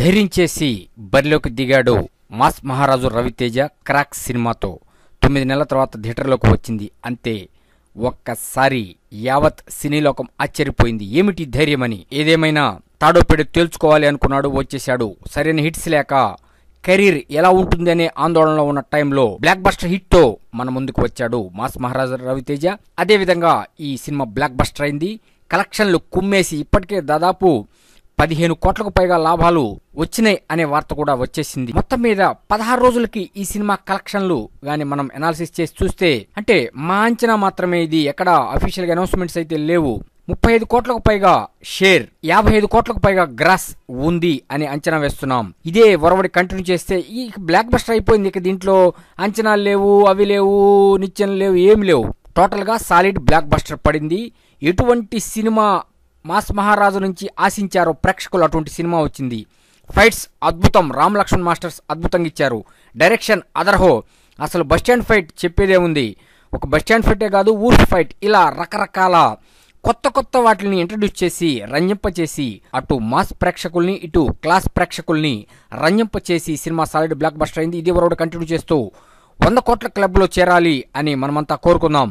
ధైర్యం చేసి బరిలోకి దిగాడు మాస్ మహారాజు రవితేజ క్రాక్ సినిమాతో తొమ్మిది నెలల తర్వాత థియేటర్లోకి వచ్చింది అంతే ఒక్కసారి యావత్ సినీలోకం ఆశ్చర్యపోయింది ఏమిటి ధైర్యమని ఏదేమైనా తాడోపేడు తేల్చుకోవాలి అనుకున్నాడు వచ్చేశాడు సరైన హిట్స్ లేక కెరీర్ ఎలా ఉంటుంది అనే ఆందోళనలో ఉన్న టైంలో బ్లాక్ బస్టర్ హిట్తో మన ముందుకు వచ్చాడు మాస్ మహారాజు రవితేజ అదేవిధంగా ఈ సినిమా బ్లాక్ బస్టర్ అయింది కలెక్షన్లు కుమ్మేసి ఇప్పటికే దాదాపు పదిహేను కోట్లకు పైగా లాభాలు వచ్చినాయి అనే వార్త కూడా వచ్చేసింది మొత్తం మీద పదహారు రోజులకి ఈ సినిమా కలెక్షన్లు గాని మనం అనాలిసిస్ చేసి చూస్తే అంటే మా అంచనా మాత్రమే ఇది ఎక్కడ గా అనౌన్స్మెంట్స్ అయితే లేవు ముప్పై ఐదు కోట్లకు పైగా షేర్ యాభై ఐదు కోట్లకు పైగా గ్రాస్ ఉంది అని అంచనా వేస్తున్నాం ఇదే వరవడి కంటిన్యూ చేస్తే ఈ బ్లాక్ బస్టర్ అయిపోయింది ఇక దీంట్లో అంచనాలు లేవు అవి లేవు నిత్యం లేవు ఏమి లేవు టోటల్గా సాలిడ్ బ్లాక్ బస్టర్ పడింది ఎటువంటి సినిమా మాస్ మహారాజు నుంచి ఆశించారో ప్రేక్షకులు అటువంటి సినిమా వచ్చింది ఫైట్స్ అద్భుతం రామ్ లక్ష్మణ్ మాస్టర్స్ అద్భుతంగా ఇచ్చారు డైరెక్షన్ అదర్హో అసలు బస్టాండ్ ఫైట్ చెప్పేదే ఉంది ఒక బస్టాండ్ ఫైటే కాదు ఊర్ ఫైట్ ఇలా రకరకాల కొత్త కొత్త వాటిని ఇంట్రడ్యూస్ చేసి రంజింపచేసి అటు మాస్ ప్రేక్షకుల్ని ఇటు క్లాస్ ప్రేక్షకుల్ని రంజింపచేసి సినిమా సాలిడ్ బ్లాక్ బస్టర్ అయింది ఇది వరకు కంటిన్యూ చేస్తూ వంద కోట్ల క్లబ్లో చేరాలి అని మనమంతా కోరుకుందాం